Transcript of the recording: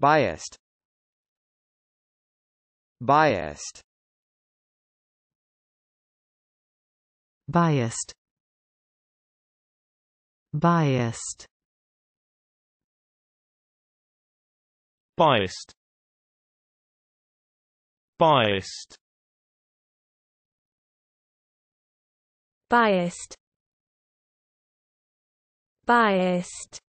biased biased biased biased biased biased biased biased